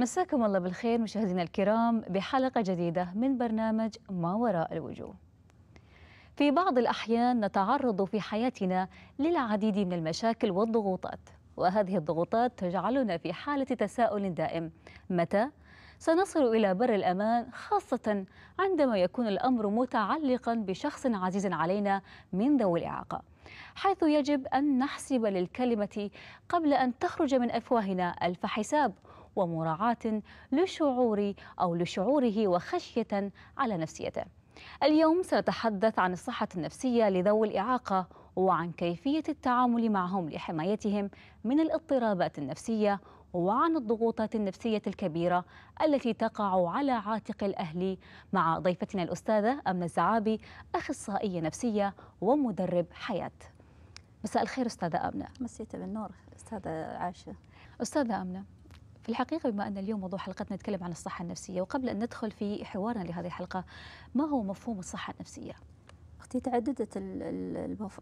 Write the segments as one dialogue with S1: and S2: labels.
S1: مساكم الله بالخير مشاهدينا الكرام بحلقة جديدة من برنامج ما وراء الوجوه. في بعض الأحيان نتعرض في حياتنا للعديد من المشاكل والضغوطات، وهذه الضغوطات تجعلنا في حالة تساؤل دائم، متى سنصل إلى بر الأمان خاصة عندما يكون الأمر متعلقا بشخص عزيز علينا من ذوي الإعاقة. حيث يجب أن نحسب للكلمة قبل أن تخرج من أفواهنا ألف حساب ومراعاة لشعور أو لشعوره وخشية على نفسيته اليوم سنتحدث عن الصحة النفسية لذوي الإعاقة وعن كيفية التعامل معهم لحمايتهم من الاضطرابات النفسية وعن الضغوطات النفسية الكبيرة التي تقع على عاتق الأهل مع ضيفتنا الأستاذة أمنة الزعابي أخصائية نفسية ومدرب حياة مساء الخير أستاذة أمنة مسيت بالنور أستاذة عائشة أستاذة أمنة في الحقيقة بما أن اليوم موضوع حلقتنا نتكلم عن الصحة النفسية وقبل أن ندخل في حوارنا لهذه
S2: الحلقة ما هو مفهوم الصحة النفسية؟ أختي تعددت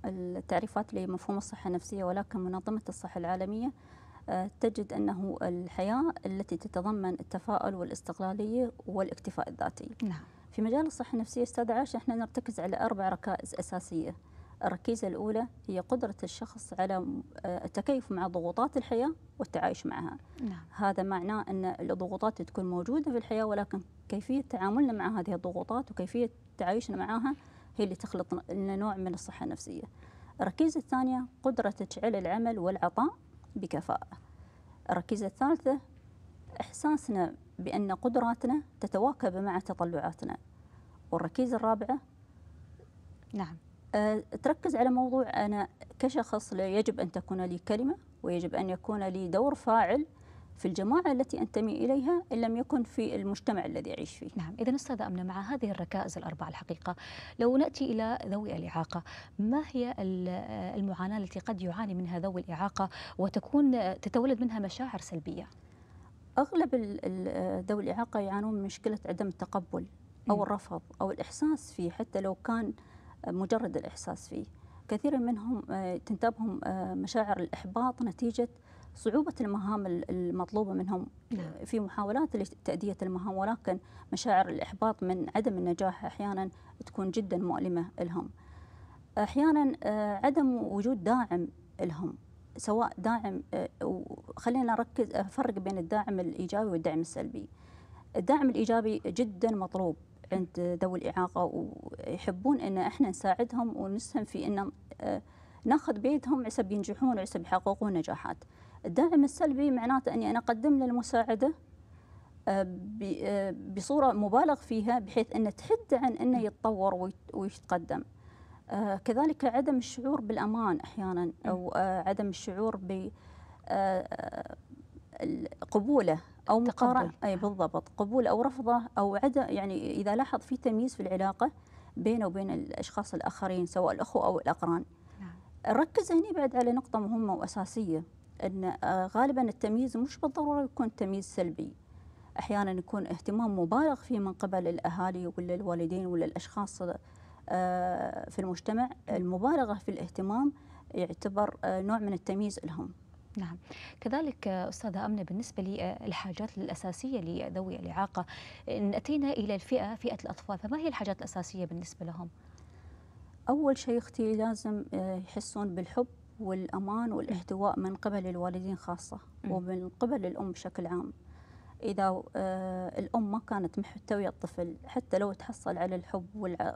S2: التعريفات لمفهوم الصحة النفسية ولكن منظمة الصحة العالمية آه، تجد أنه الحياة التي تتضمن التفاؤل والاستقلالية والاكتفاء الذاتي نعم. في مجال الصحة النفسية أستاذ عاش إحنا نرتكز على أربع ركائز أساسية الركيزة الأولى هي قدرة الشخص على آه، التكيف مع ضغوطات الحياة والتعايش معها نعم. هذا معناه أن الضغوطات تكون موجودة في الحياة ولكن كيفية تعاملنا مع هذه الضغوطات وكيفية تعايشنا معها هي اللي تخلط لنا نوع من الصحة النفسية الركيزة الثانية قدرة على العمل والعطاء بكفاءة الركيزة الثالثة إحساسنا بأن قدراتنا تتواكب مع تطلعاتنا والركيزة الرابعة نعم آه، تركز على موضوع أنا كشخص يجب أن تكون لي كلمة ويجب أن يكون لي دور فاعل في الجماعة التي أنتمي إليها إن لم يكن في المجتمع الذي أعيش فيه نعم إذا أستاذة أمنة
S1: مع هذه الركائز الأربعة الحقيقة لو نأتي إلى ذوي الإعاقة ما هي المعاناة التي قد يعاني منها ذوي الإعاقة وتكون تتولد منها مشاعر سلبية
S2: أغلب ذوي الإعاقة يعانون من مشكلة عدم التقبل أو الرفض أو الإحساس فيه حتى لو كان مجرد الإحساس فيه كثير منهم آه، تنتابهم آه، مشاعر الإحباط نتيجة صعوبة المهام المطلوبة منهم نعم. في محاولات لتأدية المهام ولكن مشاعر الإحباط من عدم النجاح أحيانا تكون جدا مؤلمة لهم أحيانا آه، عدم وجود داعم لهم سواء داعم خلينا نركز أفرق بين الداعم الإيجابي والدعم السلبي الدعم الإيجابي جدا مطلوب عند ذوي الإعاقة ويحبون أن إحنا نساعدهم ونسهم في أن آه، ناخذ بيدهم عسب ينجحون وعسب يحققون نجاحات الداعم السلبي معناته أني أنا أقدم له المساعدة آه، آه، بصورة مبالغ فيها بحيث أن تحد عن أنه يتطور ويتقدم كذلك عدم الشعور بالأمان أحيانا أو عدم الشعور بقبوله او مقارنه اي بالضبط قبول او رفضه او عدم يعني اذا لاحظ في تمييز في العلاقه بينه وبين الاشخاص الاخرين سواء الاخوه او الاقران نعم. ركز هنا بعد على نقطه مهمه واساسيه ان آه، غالبا التمييز مش بالضروره يكون تمييز سلبي احيانا يكون اهتمام مبالغ فيه من قبل الاهالي ولا الوالدين ولا الاشخاص آه، في المجتمع المبالغه في الاهتمام يعتبر آه، نوع من التمييز لهم نعم كذلك أستاذة أمنة
S1: بالنسبة للحاجات آه، الأساسية لذوي الإعاقة إن أتينا إلى الفئة فئة الأطفال فما هي الحاجات الأساسية بالنسبة لهم؟
S2: أول شيء أختي لازم آه، يحسون بالحب والأمان والاحتواء من قبل الوالدين خاصة ومن قبل الأم بشكل عام إذا آه، الأم ما كانت محتوية الطفل حتى لو تحصل على الحب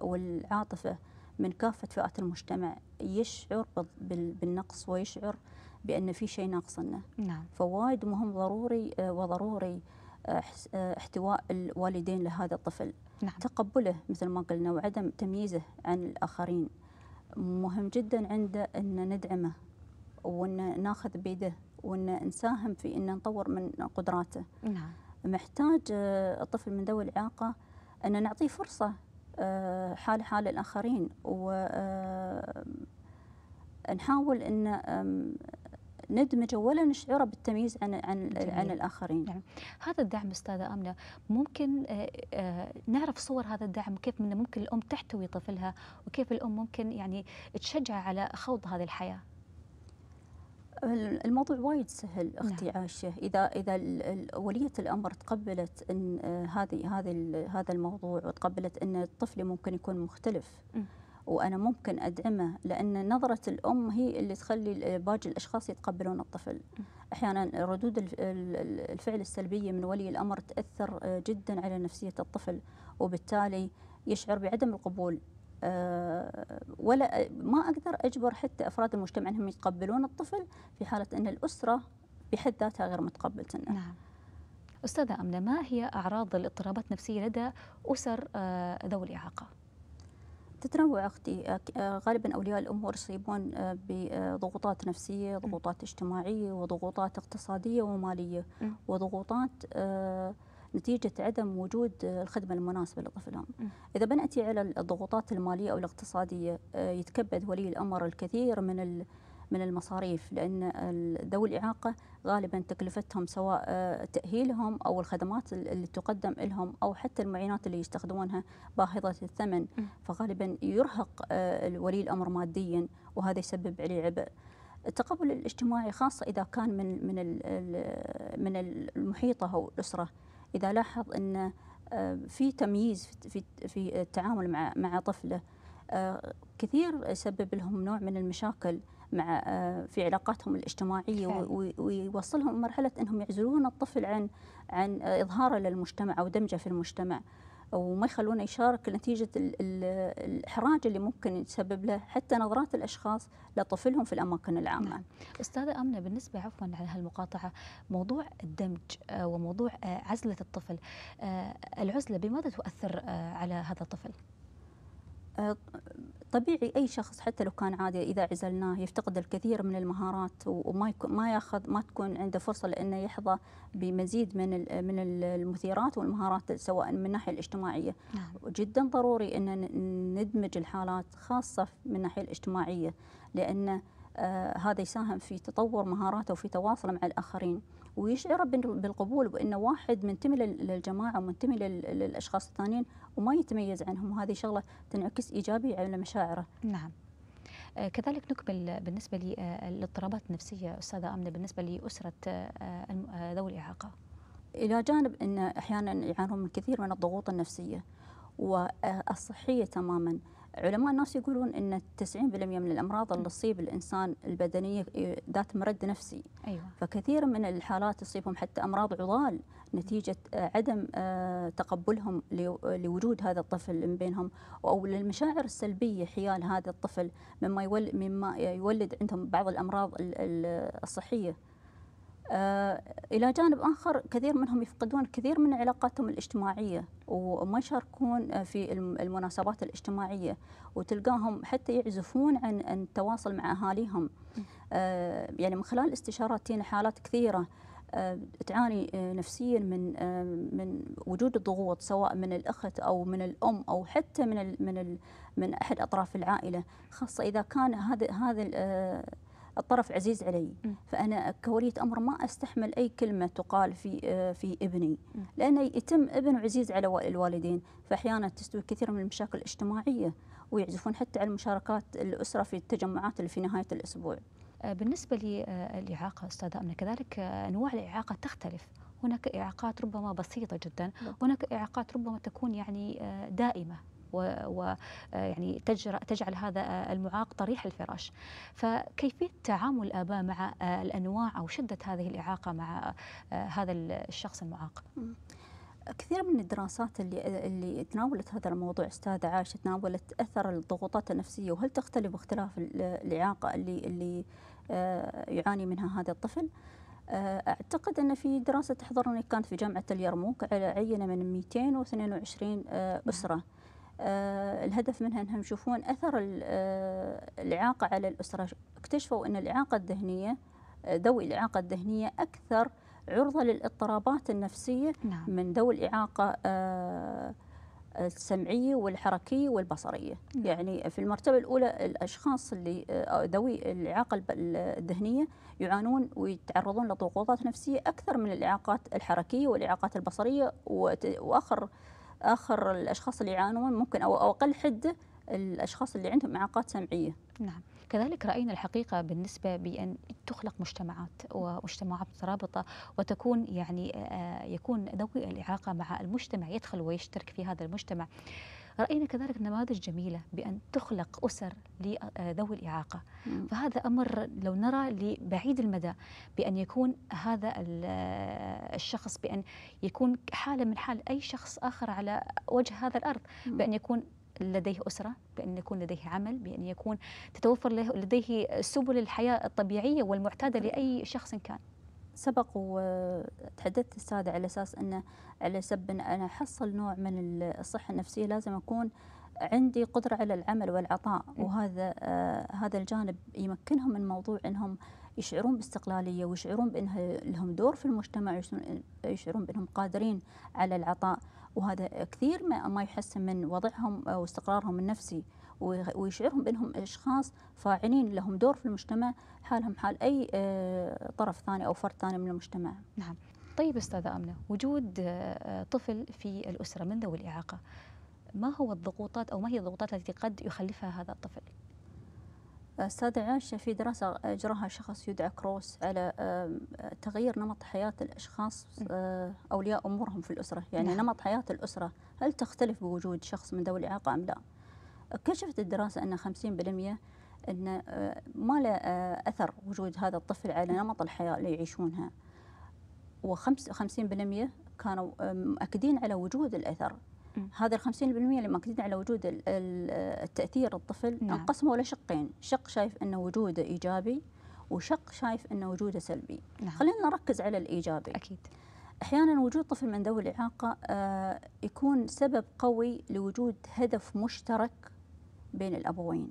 S2: والعاطفة من كافة فئات المجتمع يشعر بالنقص ويشعر بأن في شيء ناقص لنا نعم. فوايد مهم ضروري آه، وضروري آه، آه، احتواء الوالدين لهذا الطفل نعم. تقبله مثل ما قلنا وعدم تمييزه عن الآخرين مهم جدا عنده أن ندعمه وأن ناخذ بيده وأن نساهم في أن نطور من قدراته نعم. محتاج الطفل من ذوي الإعاقة أن نعطيه فرصة حال حال الآخرين ونحاول أن ندمجه ولا نشعره بالتمييز عن عن عن الاخرين. نعم. هذا الدعم استاذه امنه ممكن آه، آه، نعرف صور
S1: هذا الدعم كيف من ممكن الام تحتوي طفلها وكيف الام ممكن يعني تشجع على خوض هذه الحياه.
S2: الموضوع وايد سهل اختي نعم. عائشه اذا اذا وليه الامر تقبلت ان آه، هذه هذه هذا الموضوع وتقبلت ان الطفل ممكن يكون مختلف. م. وانا ممكن ادعمه لان نظره الام هي اللي تخلي باقي الاشخاص يتقبلون الطفل احيانا ردود الفعل السلبيه من ولي الامر تاثر آه، جدا على نفسيه الطفل وبالتالي يشعر بعدم القبول آه، ولا ما اقدر اجبر حتى افراد المجتمع انهم يتقبلون الطفل في حاله ان الاسره بحد ذاتها غير متقبله نعم استاذه امنه ما هي اعراض الاضطرابات النفسيه لدى اسر آه، ذوي الاعاقه؟ تتنوع أختي آه، غالبا أولياء الأمور يصيبون آه، بضغوطات نفسية ضغوطات اجتماعية وضغوطات اقتصادية ومالية وضغوطات آه، نتيجة عدم وجود الخدمة المناسبة لطفلهم إذا بنأتي على الضغوطات المالية أو الاقتصادية يتكبد ولي الأمر الكثير من من المصاريف لأن ذوي الإعاقة غالبا تكلفتهم سواء آه، تأهيلهم أو الخدمات اللي تقدم لهم أو حتى المعينات اللي يستخدمونها باهظة الثمن فغالبا يرهق آه، ولي الأمر ماديا وهذا يسبب عليه عبء التقبل الاجتماعي خاصة إذا كان من من من المحيطة أو الأسرة إذا لاحظ أن آه، في تمييز في في التعامل مع مع طفله كثير يسبب لهم نوع من المشاكل مع آه، في علاقاتهم الاجتماعيه ويوصلهم مرحله انهم يعزلون الطفل عن عن آه، اظهاره للمجتمع او دمجه في المجتمع وما يخلونه يشارك نتيجه الاحراج اللي ممكن يسبب له حتى نظرات الاشخاص لطفلهم في الاماكن العامه. نعم.
S1: استاذه امنه بالنسبه عفوا على هالمقاطعه موضوع
S2: الدمج آه، وموضوع عزله الطفل العزله بماذا تؤثر على هذا الطفل؟ طبيعي اي شخص حتى لو كان عادي اذا عزلناه يفتقد الكثير من المهارات وما ما ياخذ ما تكون عنده فرصه لانه يحظى بمزيد من من المثيرات والمهارات سواء من الناحيه الاجتماعيه نعم. جدا ضروري ان ندمج الحالات خاصه من الناحيه الاجتماعيه لان آه هذا يساهم في تطور مهاراته وفي تواصله مع الاخرين ويشعر بالقبول بأنه واحد منتمي للجماعة ومنتمي للأشخاص الثانيين وما يتميز عنهم وهذه شغلة تنعكس إيجابي على مشاعره نعم آه، كذلك نكمل بالنسبة للاضطرابات آه، النفسية أستاذة أمنة بالنسبة لأسرة آه، ذوي الإعاقة إلى جانب أن أحيانا يعانون من كثير من الضغوط النفسية والصحية تماما علماء الناس يقولون ان 90% من الامراض اللي تصيب الانسان البدنيه ذات مرد نفسي أيوة. فكثير من الحالات تصيبهم حتى امراض عضال نتيجه آه، عدم آه، تقبلهم لوجود هذا الطفل من بينهم او للمشاعر السلبيه حيال هذا الطفل مما يولد مما يولد عندهم بعض الامراض الصحيه آه، إلى جانب آخر كثير منهم يفقدون كثير من علاقاتهم الاجتماعية وما يشاركون آه، في المناسبات الاجتماعية وتلقاهم حتى يعزفون عن التواصل مع أهاليهم آه، يعني من خلال تينا حالات كثيرة تعاني نفسيا من من وجود الضغوط سواء من الاخت او من الام او حتى من من من احد اطراف العائله خاصه اذا كان هذا هذا الطرف عزيز علي فأنا كولية أمر ما أستحمل أي كلمة تقال في آه، في ابني لأنه يتم ابن عزيز على الوالدين فأحيانا تستوي كثير من المشاكل الاجتماعية ويعزفون حتى على مشاركات الأسرة في التجمعات اللي في نهاية الأسبوع آه، بالنسبة للإعاقة آه، أستاذة أمنة كذلك أنواع الإعاقة
S1: تختلف هناك إعاقات ربما بسيطة جدا هناك إعاقات ربما تكون يعني دائمة ويعني آه، تجعل هذا آه، المعاق طريح الفراش فكيفية تعامل الآباء مع آه، الأنواع أو شدة هذه الإعاقة مع
S2: هذا الشخص المعاق كثير من الدراسات اللي اللي تناولت هذا الموضوع استاذه عائشه تناولت اثر الضغوطات النفسيه وهل تختلف اختلاف الاعاقه اللي اللي يعاني منها هذا الطفل اعتقد ان في دراسه تحضرني كانت في جامعه اليرموك على عينه من 222 نعم. اسره آه، الهدف منها أنهم يشوفون أثر آه، الإعاقة على الأسرة اكتشفوا أن الإعاقة الذهنية آه، ذوي الإعاقة الذهنية أكثر عرضة للاضطرابات النفسية نعم. من ذوي الإعاقة السمعية والحركية والبصرية نعم. يعني في المرتبة الأولى الأشخاص اللي ذوي الإعاقة الذهنية يعانون ويتعرضون لضغوطات نفسية أكثر من الإعاقات الحركية والإعاقات البصرية وآخر اخر الاشخاص اللي يعانون ممكن او اقل حده الاشخاص اللي عندهم اعاقات سمعيه. نعم. كذلك
S1: راينا الحقيقه بالنسبه بان تخلق مجتمعات ومجتمعات مترابطه وتكون يعني آه، يكون ذوي الاعاقه مع المجتمع يدخل ويشترك في هذا المجتمع. رأينا كذلك نماذج جميلة بأن تخلق أسر لذوي آه، الإعاقة نعم. فهذا أمر لو نرى لبعيد المدى بأن يكون هذا آه، الشخص بأن يكون حالة من حال أي شخص آخر على وجه هذا الأرض نعم. بأن يكون لديه أسرة بأن يكون لديه عمل بأن يكون تتوفر لديه
S2: سبل الحياة الطبيعية والمعتادة نعم. لأي شخص كان سبق وتحدثت آه، السادة على أساس أنه على سب أن أنا أحصل نوع من الصحة النفسية لازم أكون عندي قدرة على العمل والعطاء وهذا آه هذا الجانب يمكنهم من موضوع أنهم يشعرون باستقلالية ويشعرون بأن لهم دور في المجتمع ويشعرون بأنهم قادرين على العطاء وهذا كثير ما, ما يحسن من وضعهم واستقرارهم النفسي ويشعرهم بأنهم أشخاص فاعلين لهم دور في المجتمع حالهم حال أي آه، طرف ثاني أو فرد ثاني من المجتمع نعم طيب أستاذة أمنة وجود آه، طفل في الأسرة من ذوي الإعاقة ما هو الضغوطات أو ما هي الضغوطات التي قد يخلفها هذا الطفل؟ أستاذة عائشة في دراسة أجراها شخص يدعى كروس على تغيير نمط حياة الأشخاص آه، أولياء أمورهم في الأسرة يعني نعم. نمط حياة الأسرة هل تختلف بوجود شخص من ذوي الإعاقة أم لا كشفت الدراسة أن 50% أن آه، ما له آه، أثر وجود هذا الطفل على نمط الحياة اللي يعيشونها و50% كانوا آه، مؤكدين على وجود الأثر هذا ال 50% اللي مؤكدين على وجود التأثير الطفل نعم. انقسموا لشقين شق شايف أن وجوده إيجابي وشق شايف أن وجوده سلبي نعم. خلينا نركز على الإيجابي أكيد احيانا وجود طفل من ذوي الاعاقه يكون سبب قوي لوجود هدف مشترك بين الأبوين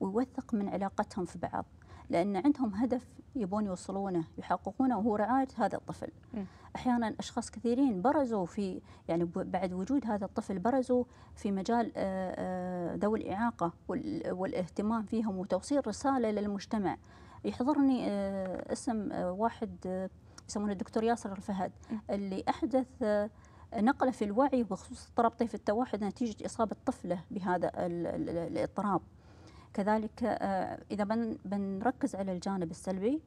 S2: ويوثق من علاقتهم في بعض لأن عندهم هدف يبون يوصلونه يحققونه وهو رعاية هذا الطفل م. أحيانا أشخاص كثيرين برزوا في يعني بعد وجود هذا الطفل برزوا في مجال آه، آه، ذوي الإعاقة والاهتمام فيهم وتوصيل رسالة للمجتمع يحضرني آه، اسم واحد يسمونه الدكتور ياسر الفهد اللي أحدث نقلة في الوعي بخصوص اضطراب طيف التوحد نتيجة إصابة طفلة بهذا الاضطراب كذلك آه، إذا بنركز على الجانب السلبي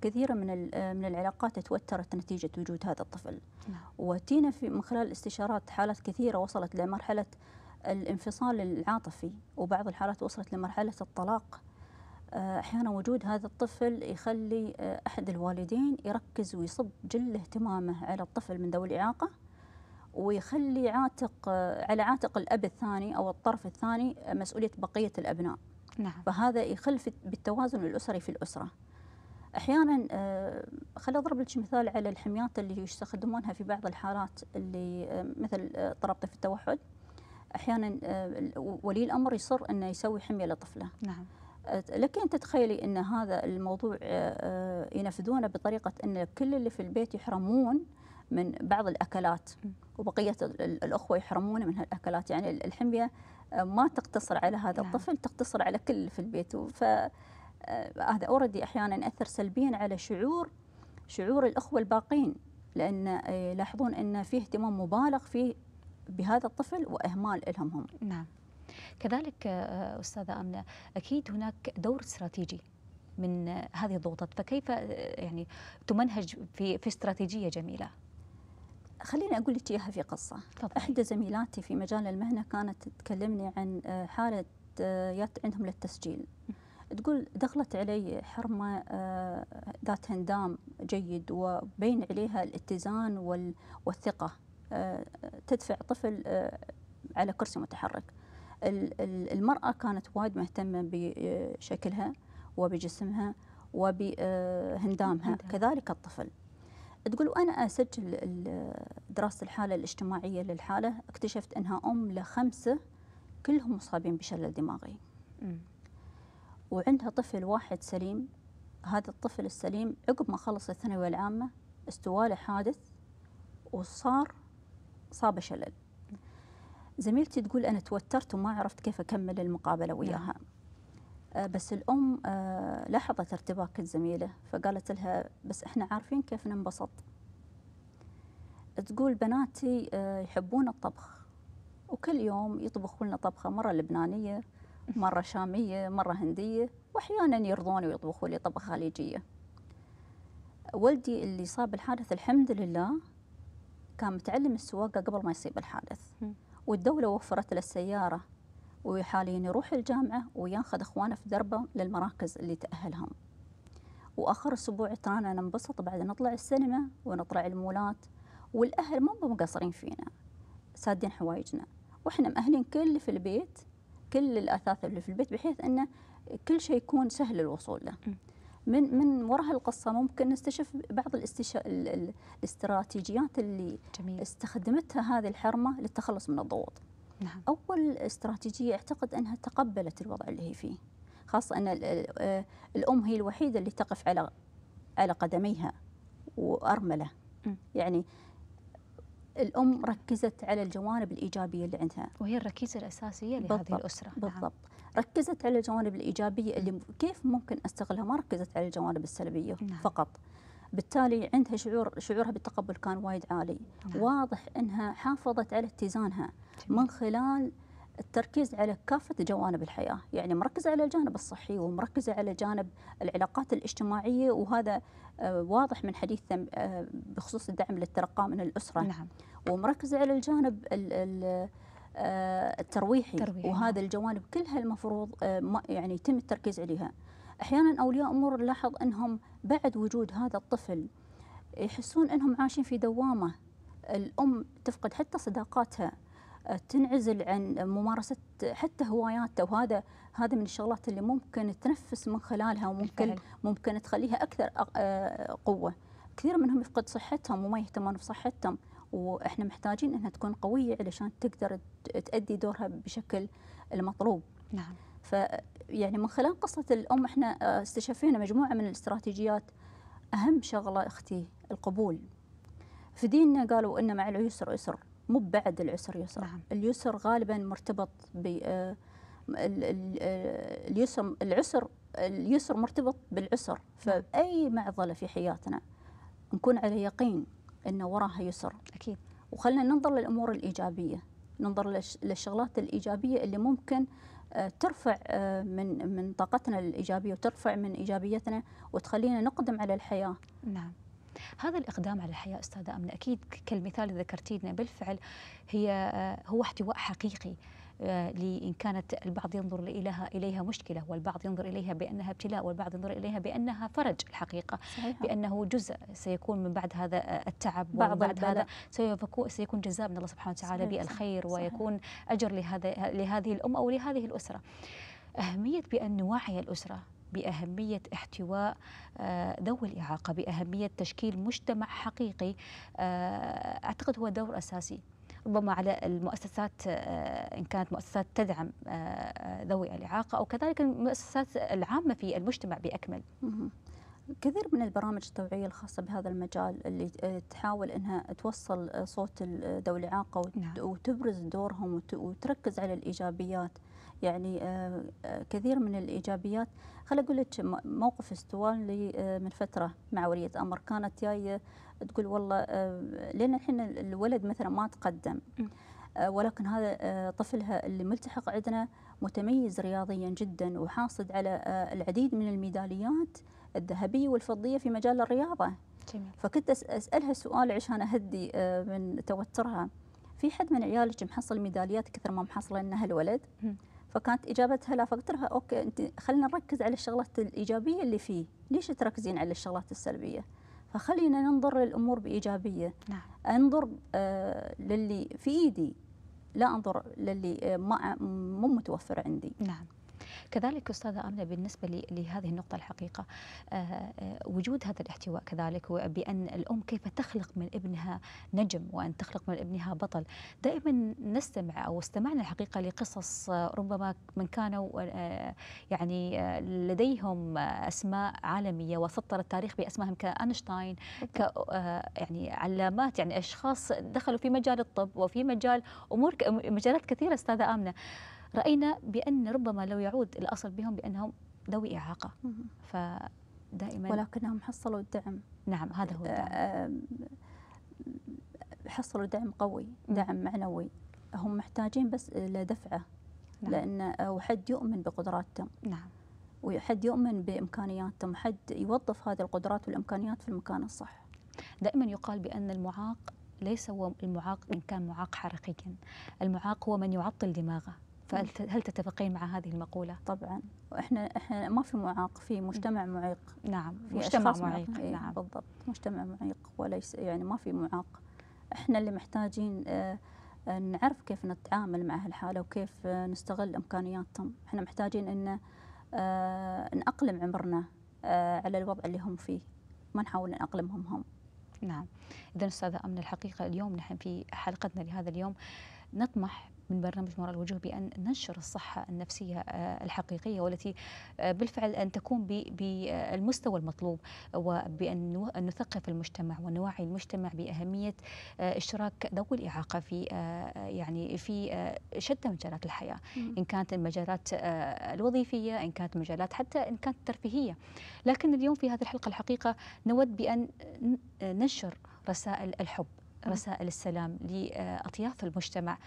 S2: كثيرا من آه، من العلاقات توترت نتيجة وجود هذا الطفل نعم. وتينا في من خلال الاستشارات حالات كثيرة وصلت لمرحلة الانفصال العاطفي وبعض الحالات وصلت لمرحلة الطلاق آه، أحيانا وجود هذا الطفل يخلي أحد الوالدين يركز ويصب جل اهتمامه على الطفل من ذوي الإعاقة ويخلي عاتق آه، على عاتق الاب الثاني او الطرف الثاني آه، مسؤوليه بقيه الابناء. نعم. فهذا يخل بالتوازن الاسري في الاسره. احيانا آه، خليني اضرب لك مثال على الحميات اللي يستخدمونها في بعض الحالات اللي مثل اضطراب طفل التوحد. احيانا ولي الامر يصر انه يسوي حميه لطفله. نعم. لكن انت تخيلي ان هذا الموضوع ينفذونه بطريقه ان كل اللي في البيت يحرمون من بعض الأكلات وبقية الأخوة يحرمون من هالأكلات يعني الحمية آه، ما تقتصر على هذا لا. نعم. الطفل تقتصر على كل في البيت ف آه، هذا اوريدي احيانا اثر سلبيا على شعور شعور الاخوه الباقين لان آه، يلاحظون ان في اهتمام مبالغ فيه بهذا الطفل واهمال لهم هم. نعم. كذلك استاذه امنه اكيد هناك دور استراتيجي
S1: من هذه الضغوطات فكيف يعني تمنهج في في استراتيجيه جميله؟
S2: خليني أقول لك إياها في قصة طبعا. إحدى زميلاتي في مجال المهنة كانت تكلمني عن آه، حالة جات آه، عندهم للتسجيل تقول دخلت علي حرمة آه، ذات هندام جيد وبين عليها الاتزان والثقة تدفع طفل على كرسي متحرك المرأة كانت وايد مهتمة بشكلها وبجسمها وبهندامها كذلك الطفل تقول وأنا أسجل دراسة الحالة الاجتماعية للحالة اكتشفت أنها أم لخمسة كلهم مصابين بشلل دماغي م. وعندها طفل واحد سليم هذا الطفل السليم عقب ما خلص الثانوية العامة استوى له حادث وصار صاب شلل زميلتي تقول أنا توترت وما عرفت كيف أكمل المقابلة وياها م. نعم. آه، بس الأم آه، لاحظت ارتباك الزميلة فقالت لها بس إحنا عارفين كيف ننبسط تقول بناتي آه، يحبون الطبخ وكل يوم يطبخوا لنا طبخة مرة لبنانية مرة شامية مرة هندية وأحيانا يرضون ويطبخوا لي طبخة خليجية ولدي اللي صاب الحادث الحمد لله كان متعلم السواقة قبل ما يصيب الحادث والدولة وفرت له السيارة وحاليا يروح الجامعة وياخذ إخوانه في دربه للمراكز اللي تأهلهم وآخر أسبوع ترانا ننبسط بعد نطلع السينما ونطلع المولات والأهل مو مقصرين فينا سادين حوايجنا وإحنا مأهلين كل في البيت كل الأثاث اللي في البيت بحيث أنه كل شيء يكون سهل الوصول له من من وراء القصه ممكن نستشف بعض الاستشا... الاستراتيجيات اللي جميل. استخدمتها هذه الحرمه للتخلص من الضغوط. نعم. أول استراتيجية أعتقد أنها تقبلت الوضع اللي هي فيه خاصة أن الأم هي الوحيدة اللي تقف على على قدميها وأرملة م. يعني الأم ركزت على الجوانب الإيجابية اللي عندها وهي الركيزة الأساسية لهذه بالضبط الأسرة نعم. بالضبط نعم. ركزت على الجوانب الإيجابية اللي كيف ممكن أستغلها ما ركزت على الجوانب السلبية نعم. فقط بالتالي عندها شعور شعورها بالتقبل كان وايد عالي نعم. واضح انها حافظت على اتزانها من خلال التركيز على كافة جوانب الحياة يعني مركزة على الجانب الصحي ومركزة على جانب العلاقات الاجتماعية وهذا آه، واضح من حديث آه، بخصوص الدعم للترقى من الأسرة نعم. ومركزة على الجانب آه، الترويحي, الترويحي وهذا نعم. الجوانب كلها المفروض يعني يتم التركيز عليها أحيانا أولياء أمور نلاحظ أنهم بعد وجود هذا الطفل يحسون أنهم عايشين في دوامة الأم تفقد حتى صداقاتها تنعزل عن ممارسة حتى هواياتها وهذا هذا من الشغلات اللي ممكن تنفس من خلالها وممكن ممكن تخليها أكثر آه، قوة كثير منهم يفقد صحتهم وما يهتمون بصحتهم واحنا محتاجين انها تكون قويه علشان تقدر تأدي دورها بشكل المطلوب. نعم. ف يعني من خلال قصة الأم احنا آه، استشفينا مجموعة من الاستراتيجيات أهم شغلة أختي القبول في ديننا قالوا إن مع العسر يسر مو بعد العسر يسر نعم. اليسر غالبا مرتبط ب آه، آه، اليسر العسر اليسر مرتبط بالعسر نعم. فأي معضلة في حياتنا نكون على يقين أن وراها يسر أكيد وخلنا ننظر للأمور الإيجابية ننظر للشغلات الإيجابية اللي ممكن ترفع آه، من من طاقتنا الايجابيه وترفع من ايجابيتنا وتخلينا نقدم على الحياه. نعم. هذا الاقدام على الحياه استاذه
S1: امنه اكيد كالمثال اللي ذكرتينه بالفعل هي آه، هو احتواء حقيقي آه، لإن كانت البعض ينظر إليها إليها مشكلة والبعض ينظر إليها بأنها ابتلاء والبعض ينظر إليها بأنها فرج الحقيقة صحيح. بأنه جزء سيكون من بعد هذا التعب بعض بعد هذا سيكون جزاء من الله سبحانه وتعالى بالخير ويكون أجر لهذا لهذه الأم أو لهذه الأسرة أهمية بأن نوعي الأسرة بأهمية احتواء آه، ذوي الإعاقة بأهمية تشكيل مجتمع حقيقي آه، أعتقد هو دور أساسي ربما على المؤسسات آه، إن كانت
S2: مؤسسات تدعم آه، آه، ذوي الإعاقة أو كذلك المؤسسات العامة في المجتمع بأكمل كثير من البرامج التوعية الخاصة بهذا المجال اللي تحاول أنها توصل صوت ذوي الإعاقة نعم. وتبرز دورهم وتركز على الإيجابيات يعني آه، آه، كثير من الايجابيات خل اقول لك موقف استوال لي آه، من فتره مع وليه امر كانت جايه تقول والله لان الحين الولد مثلا ما تقدم ولكن هذا طفلها اللي ملتحق عندنا متميز رياضيا جدا وحاصد على العديد من الميداليات الذهبيه والفضيه في مجال الرياضه جميل. فكنت اسالها سؤال عشان اهدي من توترها في حد من عيالك محصل ميداليات كثر ما محصله انها الولد؟ م. فكانت اجابتها لا فقلت لها اوكي انت خلينا نركز على الشغلات الايجابيه اللي فيه ليش تركزين على الشغلات السلبيه فخلينا ننظر للامور بايجابيه نعم. انظر آه للي في ايدي لا انظر للي آه مو متوفر عندي نعم كذلك أستاذة آمنة بالنسبة لهذه النقطة الحقيقة
S1: آه، آه، وجود هذا الاحتواء كذلك بأن الأم كيف تخلق من ابنها نجم وأن تخلق من ابنها بطل دائما نستمع أو استمعنا الحقيقة لقصص آه، ربما من كانوا يعني لديهم أسماء عالمية وسطر التاريخ بأسمائهم كأينشتاين ك يعني علامات يعني أشخاص دخلوا في مجال الطب وفي مجال أمور مجالات كثيرة أستاذة آمنة رأينا بأن ربما لو يعود الأصل بهم بأنهم ذوي إعاقة
S2: فدائما ولكنهم حصلوا الدعم نعم هذا هو الدعم آه، آه، حصلوا دعم قوي دعم معنوي هم محتاجين بس لدفعه نعم. لأن وحد يؤمن بقدراتهم نعم وحد يؤمن بإمكانياتهم حد يوظف هذه القدرات والإمكانيات في المكان الصح دائما يقال بأن
S1: المعاق ليس هو المعاق إن كان معاق حرقيا المعاق هو من يعطل دماغه
S2: فهل تتفقين مع هذه المقولة؟ طبعا واحنا احنا ما في معاق في مجتمع معيق نعم في مجتمع معيق, معيق. إيه، نعم بالضبط مجتمع معيق وليس يعني ما في معاق احنا اللي محتاجين آه, آه، نعرف كيف نتعامل مع هالحالة وكيف آه، نستغل إمكانياتهم إحنا محتاجين أن آه، نأقلم عمرنا على الوضع اللي هم فيه ما نحاول نأقلمهم هم نعم إذا أستاذة
S1: أمن الحقيقة اليوم نحن في حلقتنا لهذا اليوم نطمح من برنامج مرأة الوجوه بأن ننشر الصحة النفسية آه، الحقيقية والتي آه، بالفعل أن تكون بالمستوى المطلوب وبأن نثقف المجتمع ونوعي المجتمع بأهمية آه، اشتراك ذوي الإعاقة في يعني في شتى مجالات الحياة إن كانت المجالات الوظيفية إن كانت مجالات حتى إن كانت الترفيهية لكن اليوم في هذه الحلقة الحقيقة نود بأن ننشر رسائل الحب رسائل السلام لأطياف المجتمع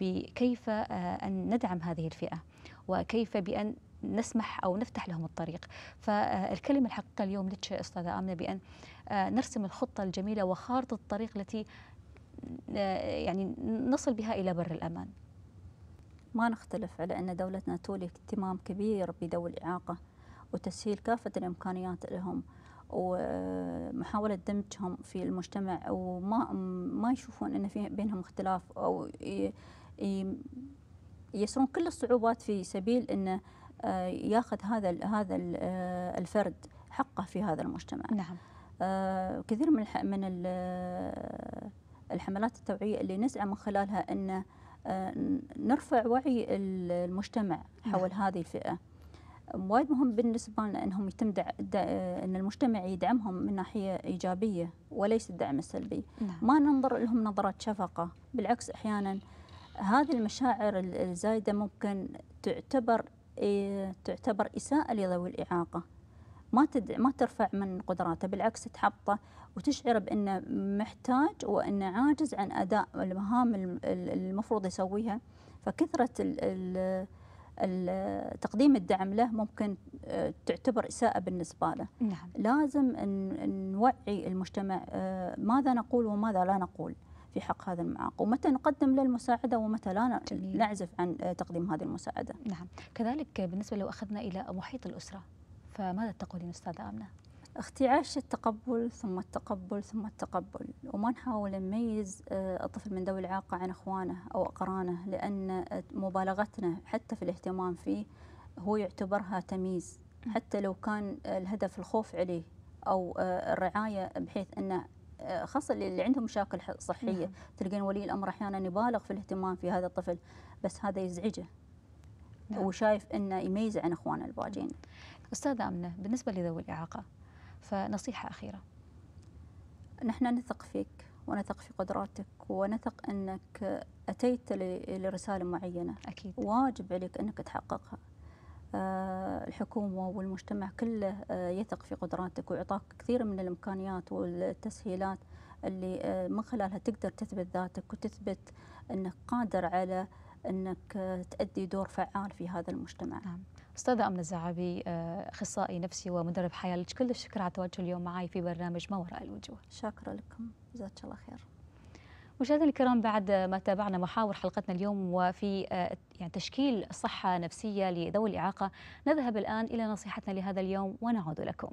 S1: بكيف آه، أن ندعم هذه الفئة وكيف بأن نسمح أو نفتح لهم الطريق فالكلمة الحقيقة اليوم لك أستاذة آمنة بأن آه، نرسم الخطة الجميلة وخارطة الطريق التي
S2: آه، يعني نصل بها إلى بر الأمان ما نختلف على أن دولتنا تولي اهتمام كبير بذوي الإعاقة وتسهيل كافة الإمكانيات لهم ومحاولة دمجهم في المجتمع وما ما يشوفون أن في بينهم اختلاف أو إيه، يسرون كل الصعوبات في سبيل انه آه، ياخذ هذا هذا آه، الفرد حقه في هذا المجتمع. نعم. آه، كثير من من الحملات التوعيه اللي نسعى من خلالها ان نرفع وعي المجتمع نعم. حول نعم. هذه الفئه. وايد مهم بالنسبه لنا انهم يتم دع... دع... ان المجتمع يدعمهم من ناحيه ايجابيه وليس الدعم السلبي. نعم. ما ننظر لهم نظرات شفقه، بالعكس احيانا آه هذه المشاعر الزايدة ممكن تعتبر تعتبر إساءة لذوي الإعاقة ما تد... ما ترفع من قدراته بالعكس تحبطه وتشعر بأنه محتاج وأنه عاجز عن أداء المهام المفروض يسويها فكثرة ال... ال... تقديم الدعم له ممكن آه، تعتبر إساءة بالنسبة له نعم. لازم نوعي المجتمع آه، ماذا نقول وماذا لا نقول في حق هذا المعاق ومتى نقدم له المساعدة ومتى لا جميل. نعزف عن آه، تقديم هذه المساعدة نعم كذلك بالنسبة لو أخذنا إلى محيط الأسرة فماذا تقولين أستاذة أمنة؟ اختعاش التقبل ثم التقبل ثم التقبل وما نحاول نميز آه، الطفل من ذوي الإعاقة عن إخوانه أو أقرانه لأن آه، مبالغتنا حتى في الاهتمام فيه هو يعتبرها تمييز حتى لو كان الهدف الخوف عليه أو الرعاية بحيث أنه آه، خاصه اللي عندهم مشاكل صحيه نعم. تلقين ولي الامر احيانا يبالغ في الاهتمام في هذا الطفل بس هذا يزعجه نعم. وشايف انه يميزه عن اخوانه الباجين نعم. استاذه امنه بالنسبه لذوي الاعاقه فنصيحه اخيره نحن نثق فيك ونثق في قدراتك ونثق انك اتيت لرساله معينه اكيد واجب عليك انك تحققها آه، الحكومة والمجتمع كله آه، يثق في قدراتك ويعطاك كثير من الإمكانيات والتسهيلات اللي آه، من خلالها تقدر تثبت ذاتك وتثبت أنك قادر على أنك تأدي دور فعال في هذا المجتمع نعم. أستاذة أمنة الزعابي أخصائي نفسي ومدرب
S1: حياة كل الشكر على تواجد اليوم معي في برنامج ما وراء الوجوه شكرا لكم جزاك الله خير مشاهدينا الكرام بعد ما تابعنا محاور حلقتنا اليوم وفي آه، يعني تشكيل صحة نفسية لذوي الإعاقة نذهب الآن إلى نصيحتنا لهذا اليوم ونعود لكم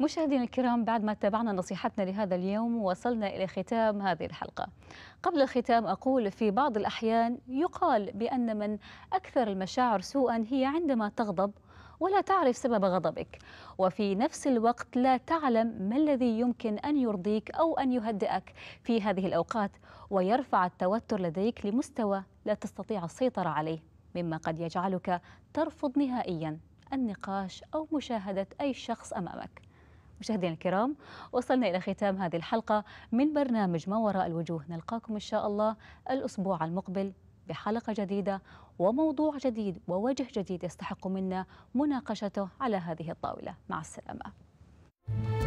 S1: مشاهدينا الكرام بعد ما تابعنا نصيحتنا لهذا اليوم وصلنا إلى ختام هذه الحلقة قبل الختام أقول في بعض الأحيان يقال بأن من أكثر المشاعر سوءا هي عندما تغضب ولا تعرف سبب غضبك وفي نفس الوقت لا تعلم ما الذي يمكن أن يرضيك أو أن يهدئك في هذه الأوقات ويرفع التوتر لديك لمستوى لا تستطيع السيطرة عليه مما قد يجعلك ترفض نهائيا النقاش أو مشاهدة أي شخص أمامك مشاهدينا الكرام وصلنا إلى ختام هذه الحلقة من برنامج ما وراء الوجوه نلقاكم إن شاء الله الأسبوع المقبل بحلقة جديدة وموضوع جديد ووجه جديد يستحق منا مناقشته على هذه الطاولة مع السلامة